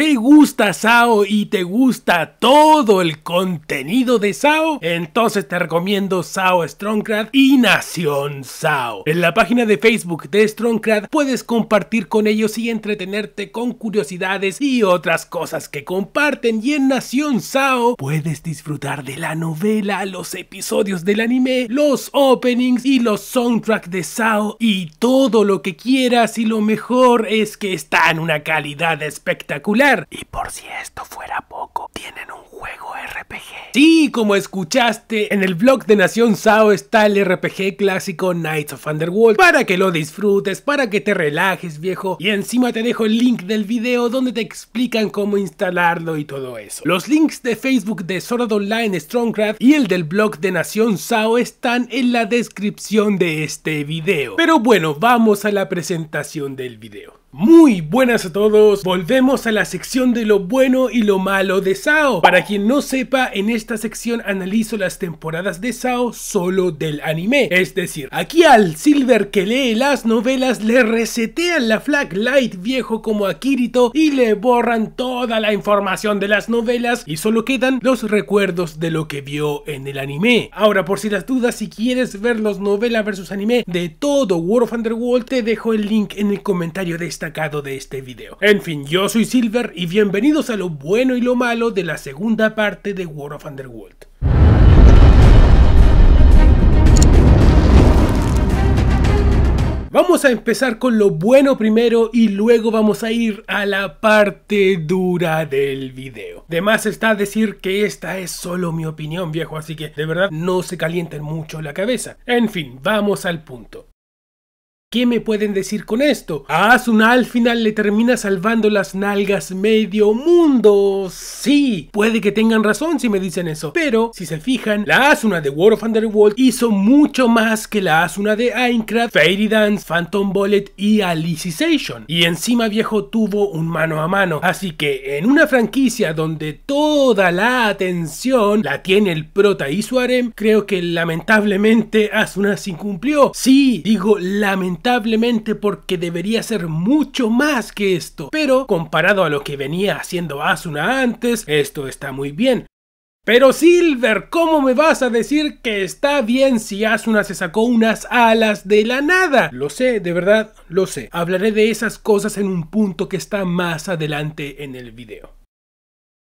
¿Te gusta SAO y te gusta todo el contenido de SAO? Entonces te recomiendo SAO Strongcraft y Nación SAO. En la página de Facebook de Strongcraft puedes compartir con ellos y entretenerte con curiosidades y otras cosas que comparten. Y en Nación SAO puedes disfrutar de la novela, los episodios del anime, los openings y los soundtracks de SAO y todo lo que quieras. Y lo mejor es que está en una calidad espectacular y por si esto fuera poco, tienen un juego RPG. Sí, como escuchaste, en el blog de Nación Sao está el RPG clásico Knights of Underworld para que lo disfrutes, para que te relajes, viejo. Y encima te dejo el link del video donde te explican cómo instalarlo y todo eso. Los links de Facebook de Sword Online Strongcraft y el del blog de Nación Sao están en la descripción de este video. Pero bueno, vamos a la presentación del video. Muy buenas a todos, volvemos a la sección de lo bueno y lo malo de Sao. Para quien no sepa, en esta sección analizo las temporadas de Sao solo del anime. Es decir, aquí al Silver que lee las novelas le resetean la flag light viejo como a Kirito y le borran toda la información de las novelas y solo quedan los recuerdos de lo que vio en el anime. Ahora, por si las dudas, si quieres ver los novela versus anime de todo World of Underworld, te dejo el link en el comentario de este de este video. En fin, yo soy Silver y bienvenidos a lo bueno y lo malo de la segunda parte de War of Underworld. Vamos a empezar con lo bueno primero y luego vamos a ir a la parte dura del video. De más está decir que esta es solo mi opinión viejo, así que de verdad no se calienten mucho la cabeza. En fin, vamos al punto. ¿Qué me pueden decir con esto? A Asuna al final le termina salvando las nalgas medio mundo. Sí, puede que tengan razón si me dicen eso. Pero, si se fijan, la Asuna de World of Underworld hizo mucho más que la Asuna de Aincrad, Fairy Dance, Phantom Bullet y Alicization. Y encima viejo tuvo un mano a mano. Así que en una franquicia donde toda la atención la tiene el prota y creo que lamentablemente Asuna se incumplió. Sí, digo lamentablemente lamentablemente porque debería ser mucho más que esto, pero comparado a lo que venía haciendo Asuna antes, esto está muy bien. Pero Silver, ¿cómo me vas a decir que está bien si Asuna se sacó unas alas de la nada? Lo sé, de verdad, lo sé. Hablaré de esas cosas en un punto que está más adelante en el video.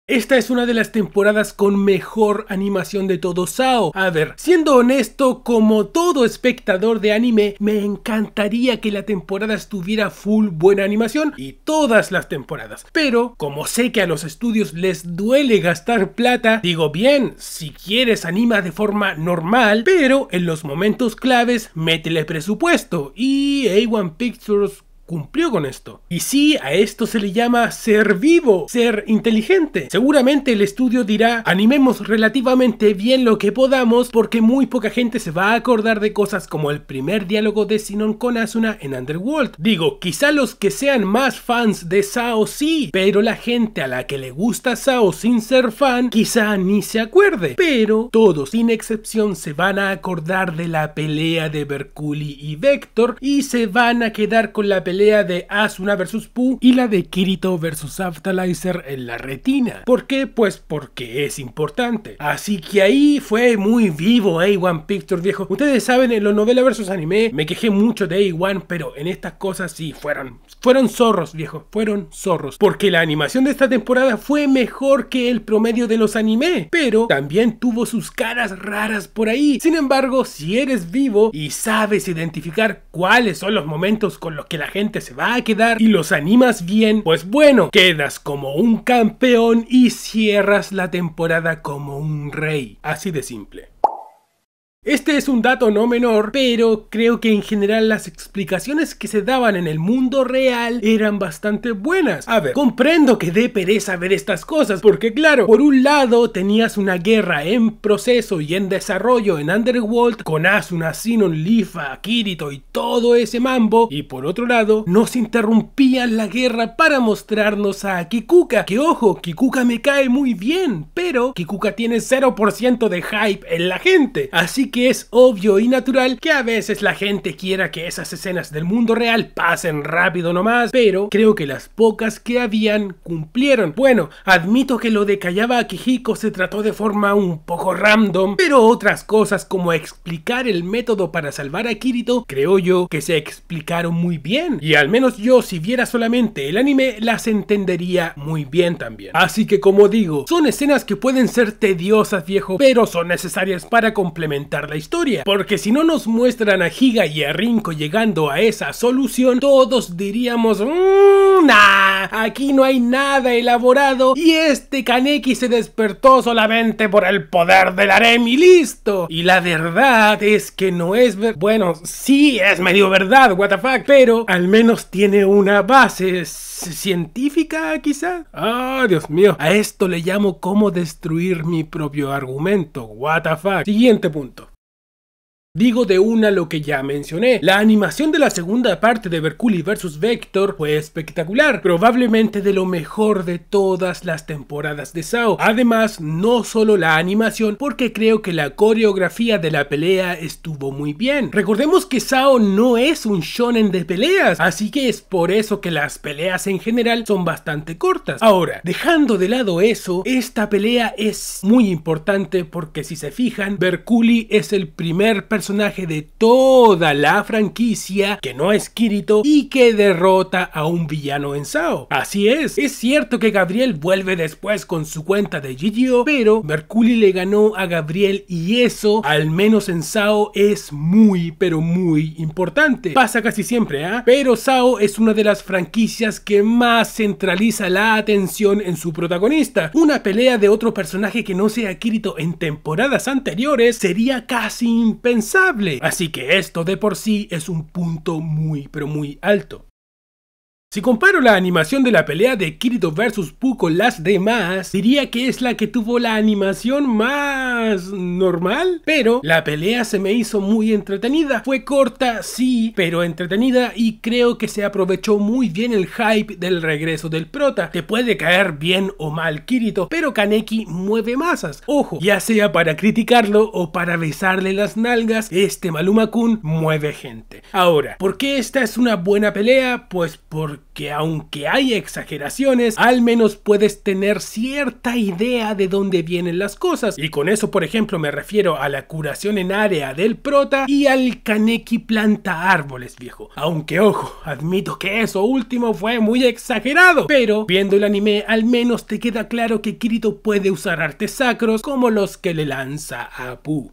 Esta es una de las temporadas con mejor animación de todo Sao. A ver, siendo honesto, como todo espectador de anime, me encantaría que la temporada estuviera full buena animación y todas las temporadas. Pero, como sé que a los estudios les duele gastar plata, digo bien, si quieres anima de forma normal, pero en los momentos claves métele presupuesto y A1 Pictures cumplió con esto. Y sí, a esto se le llama ser vivo, ser inteligente. Seguramente el estudio dirá, animemos relativamente bien lo que podamos porque muy poca gente se va a acordar de cosas como el primer diálogo de Sinon con Asuna en Underworld. Digo, quizá los que sean más fans de Sao sí, pero la gente a la que le gusta Sao sin ser fan quizá ni se acuerde. Pero todos, sin excepción, se van a acordar de la pelea de Berculi y Vector y se van a quedar con la pelea de Asuna versus Pu y la de Kirito vs Aftalizer en la retina. ¿Por qué? Pues porque es importante. Así que ahí fue muy vivo A1 eh, Pictures. viejo. Ustedes saben, en los novela versus anime me quejé mucho de A1, pero en estas cosas sí fueron. Fueron zorros, viejo. Fueron zorros. Porque la animación de esta temporada fue mejor que el promedio de los anime. Pero también tuvo sus caras raras por ahí. Sin embargo, si eres vivo y sabes identificar cuáles son los momentos con los que la gente se va a quedar y los animas bien, pues bueno, quedas como un campeón y cierras la temporada como un rey. Así de simple. Este es un dato no menor, pero creo que en general las explicaciones que se daban en el mundo real eran bastante buenas. A ver, comprendo que dé pereza ver estas cosas, porque claro, por un lado tenías una guerra en proceso y en desarrollo en Underworld con Asuna, Sinon, Lifa, Kirito y todo ese mambo, y por otro lado, nos interrumpían la guerra para mostrarnos a Kikuka, que ojo, Kikuka me cae muy bien, pero Kikuka tiene 0% de hype en la gente, así que es obvio y natural que a veces la gente quiera que esas escenas del mundo real pasen rápido nomás, pero creo que las pocas que habían cumplieron. Bueno, admito que lo de a Akihiko se trató de forma un poco random, pero otras cosas como explicar el método para salvar a Kirito, creo yo que se explicaron muy bien. Y al menos yo si viera solamente el anime las entendería muy bien también. Así que como digo, son escenas que pueden ser tediosas viejo, pero son necesarias para complementar la historia, porque si no nos muestran a Giga y a Rinko llegando a esa solución, todos diríamos, mmm, nah, aquí no hay nada elaborado y este Kaneki se despertó solamente por el poder del harem y listo. Y la verdad es que no es ver... Bueno, sí es medio verdad, WTF, pero al menos tiene una base científica quizá. Ah, oh, Dios mío, a esto le llamo cómo destruir mi propio argumento, WTF. Siguiente punto. Digo de una lo que ya mencioné, la animación de la segunda parte de Berkuli vs Vector fue espectacular, probablemente de lo mejor de todas las temporadas de Sao. Además, no solo la animación, porque creo que la coreografía de la pelea estuvo muy bien. Recordemos que Sao no es un shonen de peleas, así que es por eso que las peleas en general son bastante cortas. Ahora, dejando de lado eso, esta pelea es muy importante porque si se fijan, Berkuli es el primer personaje de toda la franquicia que no es Kirito y que derrota a un villano en Sao. Así es, es cierto que Gabriel vuelve después con su cuenta de Gigio, pero Merculi le ganó a Gabriel y eso, al menos en Sao, es muy pero muy importante. Pasa casi siempre, ¿ah? Pero Sao es una de las franquicias que más centraliza la atención en su protagonista. Una pelea de otro personaje que no sea Kirito en temporadas anteriores sería casi impensable Así que esto de por sí es un punto muy pero muy alto. Si comparo la animación de la pelea de Kirito vs Pu con las demás, diría que es la que tuvo la animación más normal, pero la pelea se me hizo muy entretenida. Fue corta, sí, pero entretenida y creo que se aprovechó muy bien el hype del regreso del prota. Te puede caer bien o mal Kirito, pero Kaneki mueve masas. Ojo, ya sea para criticarlo o para besarle las nalgas, este Maluma Kun mueve gente. Ahora, ¿por qué esta es una buena pelea? Pues porque que aunque hay exageraciones, al menos puedes tener cierta idea de dónde vienen las cosas. Y con eso, por ejemplo, me refiero a la curación en área del prota y al Kaneki planta árboles, viejo. Aunque, ojo, admito que eso último fue muy exagerado, pero viendo el anime al menos te queda claro que Kirito puede usar artes sacros como los que le lanza a Pu.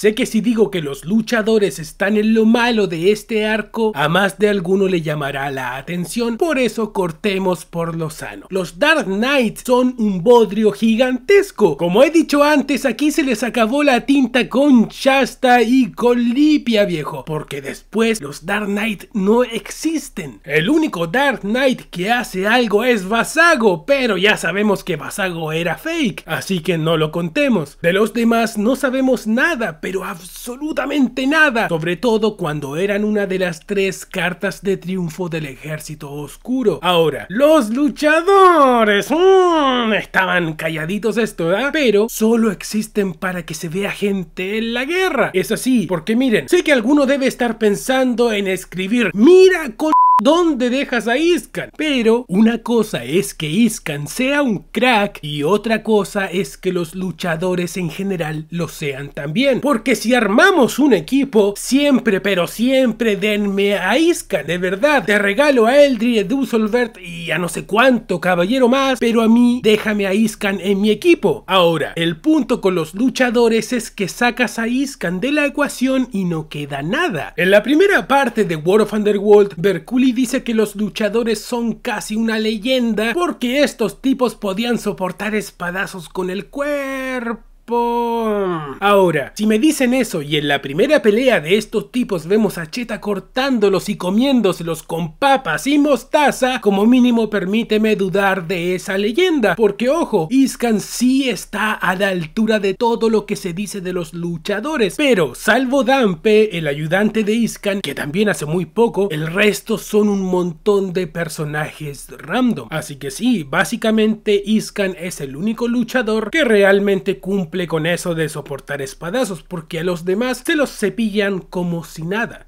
Sé que si digo que los luchadores están en lo malo de este arco, a más de alguno le llamará la atención, por eso cortemos por lo sano. Los Dark Knights son un bodrio gigantesco. Como he dicho antes, aquí se les acabó la tinta con chasta y con Lipia, viejo, porque después los Dark Knight no existen. El único Dark Knight que hace algo es Basago, pero ya sabemos que Basago era fake, así que no lo contemos. De los demás no sabemos nada, pero absolutamente nada, sobre todo cuando eran una de las tres cartas de triunfo del ejército oscuro. Ahora, los luchadores mm, estaban calladitos esto, ¿verdad? ¿eh? Pero solo existen para que se vea gente en la guerra. Es así, porque miren, sé que alguno debe estar pensando en escribir, mira con ¿Dónde dejas a Iskan? Pero una cosa es que Iskan sea un crack y otra cosa es que los luchadores en general lo sean también. Porque si armamos un equipo, siempre pero siempre denme a Iskan, de verdad. Te regalo a a Dusselbert y a no sé cuánto caballero más, pero a mí déjame a Iskan en mi equipo. Ahora, el punto con los luchadores es que sacas a Iskan de la ecuación y no queda nada. En la primera parte de War of Underworld, Berkuli dice que los luchadores son casi una leyenda porque estos tipos podían soportar espadazos con el cuerpo Ahora, si me dicen eso y en la primera pelea de estos tipos vemos a Cheta cortándolos y comiéndoselos con papas y mostaza, como mínimo permíteme dudar de esa leyenda, porque ojo, Iskan sí está a la altura de todo lo que se dice de los luchadores, pero salvo Dampe, el ayudante de Iskan, que también hace muy poco, el resto son un montón de personajes random. Así que sí, básicamente Iskan es el único luchador que realmente cumple con eso de soportar espadazos porque a los demás se los cepillan como si nada.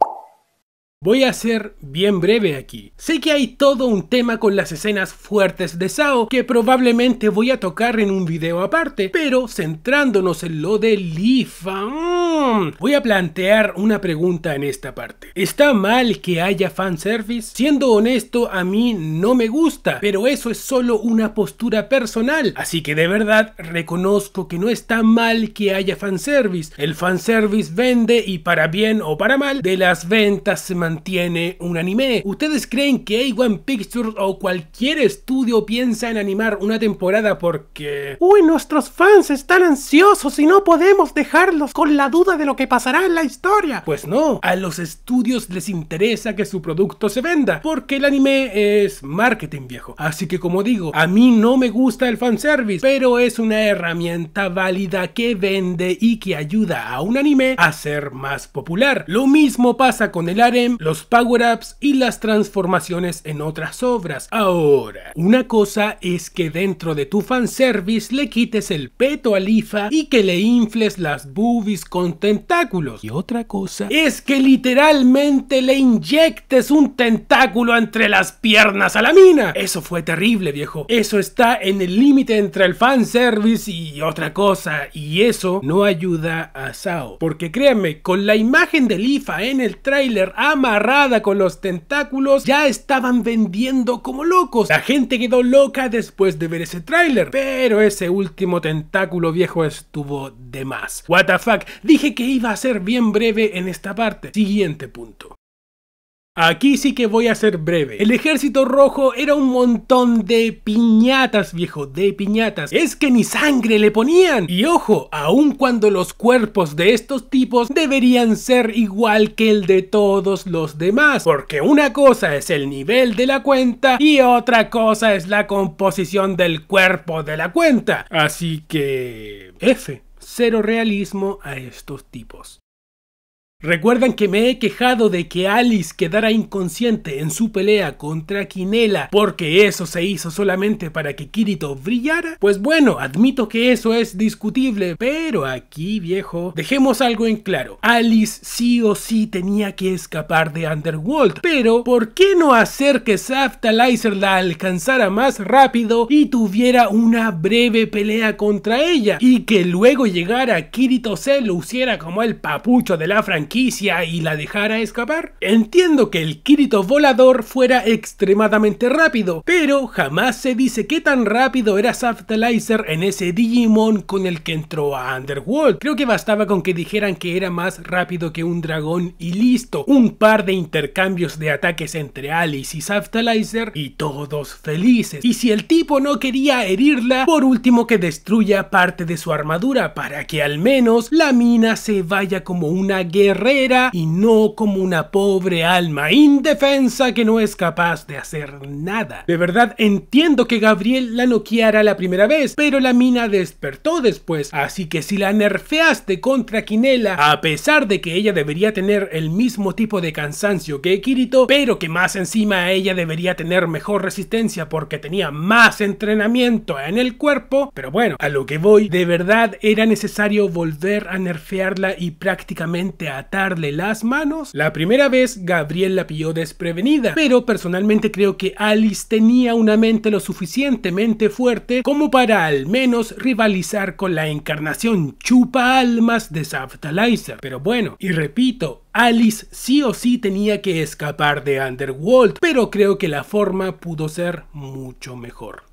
Voy a ser bien breve aquí. Sé que hay todo un tema con las escenas fuertes de Sao que probablemente voy a tocar en un video aparte, pero centrándonos en lo de Lifa, voy a plantear una pregunta en esta parte. ¿Está mal que haya fanservice? Siendo honesto, a mí no me gusta, pero eso es solo una postura personal, así que de verdad reconozco que no está mal que haya fanservice. El fanservice vende y para bien o para mal de las ventas se mantiene tiene un anime. ¿Ustedes creen que A1 Pictures o cualquier estudio piensa en animar una temporada porque... Uy, nuestros fans están ansiosos y no podemos dejarlos con la duda de lo que pasará en la historia. Pues no, a los estudios les interesa que su producto se venda, porque el anime es marketing viejo. Así que como digo, a mí no me gusta el fanservice, pero es una herramienta válida que vende y que ayuda a un anime a ser más popular. Lo mismo pasa con el Arem, los power-ups y las transformaciones en otras obras. Ahora, una cosa es que dentro de tu fanservice le quites el peto a Lifa y que le infles las boobies con tentáculos. Y otra cosa es que literalmente le inyectes un tentáculo entre las piernas a la mina. Eso fue terrible, viejo. Eso está en el límite entre el fanservice y otra cosa. Y eso no ayuda a Sao. Porque créanme, con la imagen de Lifa en el tráiler ama con los tentáculos ya estaban vendiendo como locos. La gente quedó loca después de ver ese tráiler, pero ese último tentáculo viejo estuvo de más. What dije que iba a ser bien breve en esta parte. Siguiente punto. Aquí sí que voy a ser breve. El ejército rojo era un montón de piñatas, viejo, de piñatas. Es que ni sangre le ponían. Y ojo, aun cuando los cuerpos de estos tipos deberían ser igual que el de todos los demás. Porque una cosa es el nivel de la cuenta y otra cosa es la composición del cuerpo de la cuenta. Así que... F. Cero realismo a estos tipos. Recuerdan que me he quejado de que Alice quedara inconsciente en su pelea contra Quinela porque eso se hizo solamente para que Kirito brillara. Pues bueno, admito que eso es discutible, pero aquí viejo, dejemos algo en claro. Alice sí o sí tenía que escapar de Underworld, pero ¿por qué no hacer que Saftalizer la alcanzara más rápido y tuviera una breve pelea contra ella? Y que luego llegara Kirito se usiera como el papucho de la franquicia y la dejara escapar? Entiendo que el Kirito volador fuera extremadamente rápido, pero jamás se dice qué tan rápido era Saftalizer en ese Digimon con el que entró a Underworld. Creo que bastaba con que dijeran que era más rápido que un dragón y listo. Un par de intercambios de ataques entre Alice y Saftalizer y todos felices. Y si el tipo no quería herirla, por último que destruya parte de su armadura para que al menos la mina se vaya como una guerra y no como una pobre alma indefensa que no es capaz de hacer nada. De verdad entiendo que Gabriel la noqueara la primera vez, pero la mina despertó después, así que si la nerfeaste contra Quinela, a pesar de que ella debería tener el mismo tipo de cansancio que Kirito, pero que más encima ella debería tener mejor resistencia porque tenía más entrenamiento en el cuerpo, pero bueno, a lo que voy, de verdad era necesario volver a nerfearla y prácticamente a las manos. La primera vez Gabriel la pilló desprevenida, pero personalmente creo que Alice tenía una mente lo suficientemente fuerte como para al menos rivalizar con la encarnación chupa almas de Saftalizer. Pero bueno, y repito, Alice sí o sí tenía que escapar de Underworld, pero creo que la forma pudo ser mucho mejor.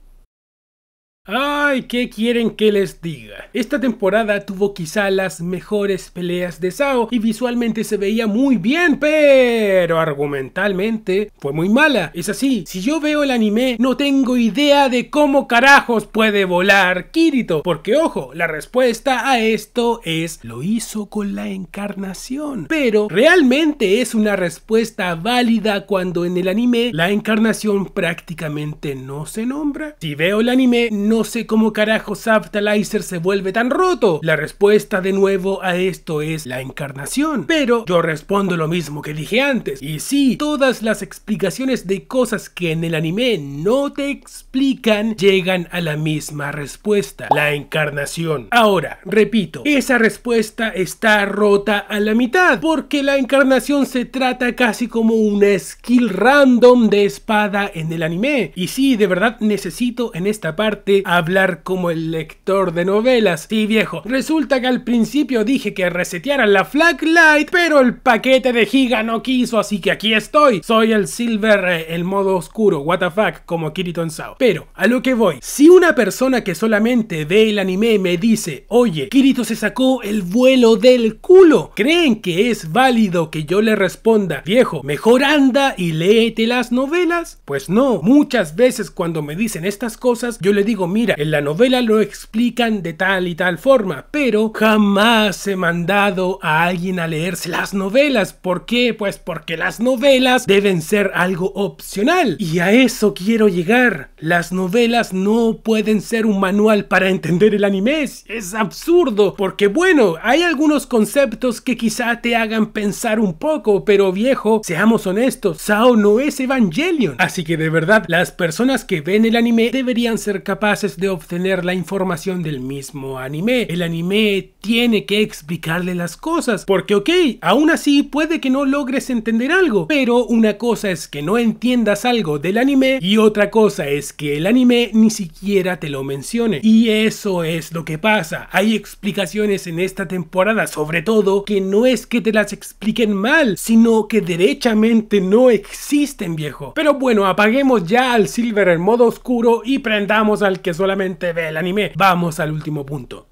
Ay, ¿qué quieren que les diga? Esta temporada tuvo quizá las mejores peleas de Sao y visualmente se veía muy bien, pero argumentalmente fue muy mala. Es así, si yo veo el anime no tengo idea de cómo carajos puede volar Kirito, porque ojo, la respuesta a esto es lo hizo con la encarnación. Pero realmente es una respuesta válida cuando en el anime la encarnación prácticamente no se nombra. Si veo el anime no no sé cómo carajos Zaptalizer se vuelve tan roto. La respuesta de nuevo a esto es la encarnación. Pero yo respondo lo mismo que dije antes. Y sí, todas las explicaciones de cosas que en el anime no te explican llegan a la misma respuesta. La encarnación. Ahora, repito, esa respuesta está rota a la mitad. Porque la encarnación se trata casi como una skill random de espada en el anime. Y sí, de verdad necesito en esta parte hablar como el lector de novelas. Sí, viejo. Resulta que al principio dije que resetearan la flag light, pero el paquete de giga no quiso, así que aquí estoy. Soy el silver, eh, el modo oscuro, what the como Kirito en Sao. Pero, a lo que voy. Si una persona que solamente ve el anime me dice, oye, Kirito se sacó el vuelo del culo, ¿creen que es válido que yo le responda, viejo, mejor anda y léete las novelas? Pues no. Muchas veces cuando me dicen estas cosas, yo le digo, mira, en la novela lo explican de tal y tal forma, pero jamás he mandado a alguien a leerse las novelas. ¿Por qué? Pues porque las novelas deben ser algo opcional. Y a eso quiero llegar. Las novelas no pueden ser un manual para entender el anime. Es absurdo, porque bueno, hay algunos conceptos que quizá te hagan pensar un poco, pero viejo, seamos honestos, Sao no es Evangelion. Así que de verdad, las personas que ven el anime deberían ser capaces de obtener la información del mismo anime. El anime tiene que explicarle las cosas, porque ok, aún así puede que no logres entender algo, pero una cosa es que no entiendas algo del anime y otra cosa es que el anime ni siquiera te lo mencione. Y eso es lo que pasa. Hay explicaciones en esta temporada, sobre todo, que no es que te las expliquen mal, sino que derechamente no existen, viejo. Pero bueno, apaguemos ya al Silver en modo oscuro y prendamos al que solamente ve el anime. Vamos al último punto.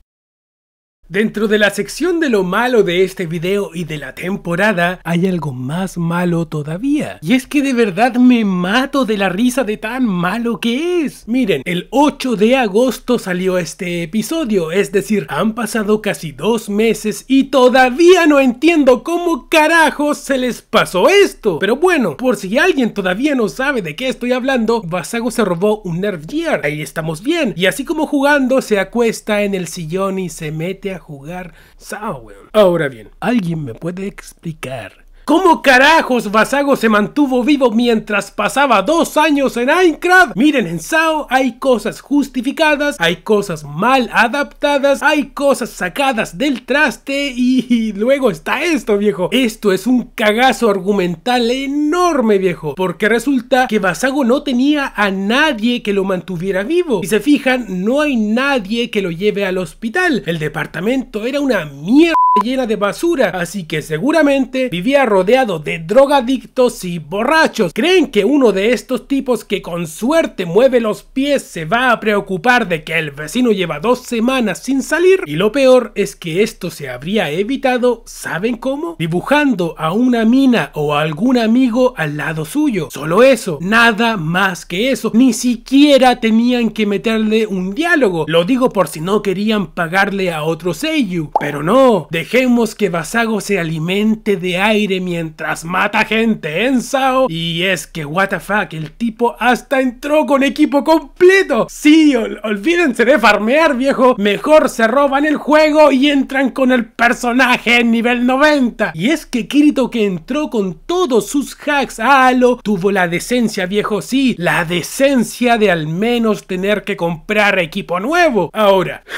Dentro de la sección de lo malo de este video y de la temporada, hay algo más malo todavía. Y es que de verdad me mato de la risa de tan malo que es. Miren, el 8 de agosto salió este episodio, es decir, han pasado casi dos meses y todavía no entiendo cómo carajos se les pasó esto. Pero bueno, por si alguien todavía no sabe de qué estoy hablando, Vasago se robó un Nerf Gear, ahí estamos bien. Y así como jugando, se acuesta en el sillón y se mete a jugar SAO, Ahora bien, ¿alguien me puede explicar ¿Cómo carajos Basago se mantuvo vivo mientras pasaba dos años en Minecraft? Miren, en SAO hay cosas justificadas, hay cosas mal adaptadas, hay cosas sacadas del traste y, luego está esto, viejo. Esto es un cagazo argumental enorme, viejo, porque resulta que Basago no tenía a nadie que lo mantuviera vivo. Y se fijan, no hay nadie que lo lleve al hospital. El departamento era una mierda llena de basura, así que seguramente vivía rodeado de drogadictos y borrachos. ¿Creen que uno de estos tipos que con suerte mueve los pies se va a preocupar de que el vecino lleva dos semanas sin salir? Y lo peor es que esto se habría evitado, ¿saben cómo? Dibujando a una mina o a algún amigo al lado suyo. Solo eso, nada más que eso. Ni siquiera tenían que meterle un diálogo. Lo digo por si no querían pagarle a otro Seiyu. Pero no, de Dejemos que Basago se alimente de aire mientras mata gente en ¿eh, Sao. Y es que, what the el tipo hasta entró con equipo completo. Sí, olvídense de farmear, viejo. Mejor se roban el juego y entran con el personaje en nivel 90. Y es que Kirito que entró con todos sus hacks a Halo tuvo la decencia, viejo, sí, la decencia de al menos tener que comprar equipo nuevo. Ahora...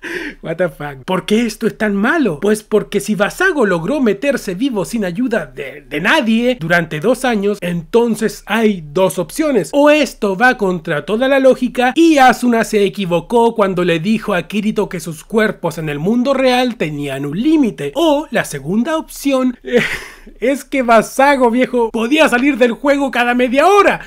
What ¿Por qué esto es tan malo? Pues porque si Basago logró meterse vivo sin ayuda de, de, nadie durante dos años, entonces hay dos opciones. O esto va contra toda la lógica y Asuna se equivocó cuando le dijo a Kirito que sus cuerpos en el mundo real tenían un límite. O la segunda opción... Es que Basago, viejo, podía salir del juego cada media hora.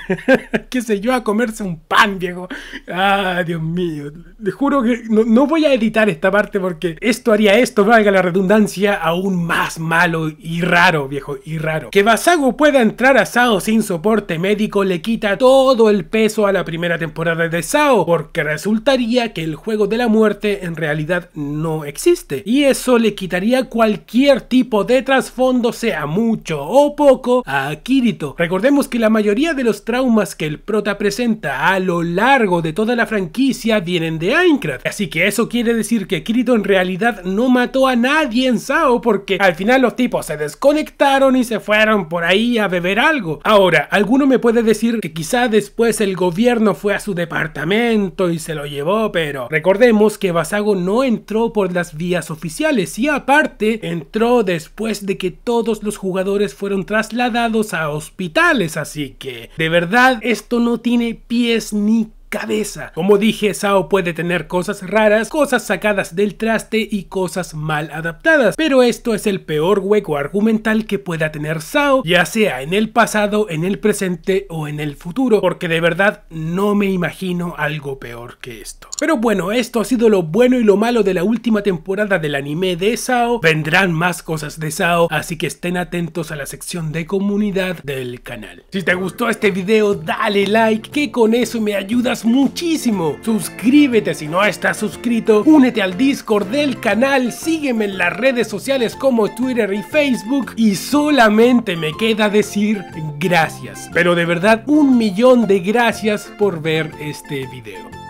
Qué sé yo, a comerse un pan, viejo. Ah, Dios mío. Te juro que no, no, voy a editar esta parte porque esto haría esto, valga la redundancia, aún más malo y raro, viejo, y raro. Que Basago pueda entrar a Sao sin soporte médico le quita todo el peso a la primera temporada de Sao, porque resultaría que el juego de la muerte en realidad no existe. Y eso le quitaría cualquier tipo de transformación sea mucho o poco a Kirito. Recordemos que la mayoría de los traumas que el prota presenta a lo largo de toda la franquicia vienen de Aincrad, así que eso quiere decir que Kirito en realidad no mató a nadie en Sao porque al final los tipos se desconectaron y se fueron por ahí a beber algo. Ahora, alguno me puede decir que quizá después el gobierno fue a su departamento y se lo llevó, pero recordemos que Basago no entró por las vías oficiales y aparte entró después de que todos los jugadores fueron trasladados a hospitales, así que de verdad esto no tiene pies ni cabeza. Como dije, Sao puede tener cosas raras, cosas sacadas del traste y cosas mal adaptadas, pero esto es el peor hueco argumental que pueda tener Sao, ya sea en el pasado, en el presente o en el futuro, porque de verdad no me imagino algo peor que esto. Pero bueno, esto ha sido lo bueno y lo malo de la última temporada del anime de Sao, vendrán más cosas de Sao, así que estén atentos a la sección de comunidad del canal. Si te gustó este video, dale like, que con eso me ayudas muchísimo. Suscríbete si no estás suscrito, únete al Discord del canal, sígueme en las redes sociales como Twitter y Facebook y solamente me queda decir gracias. Pero de verdad, un millón de gracias por ver este video.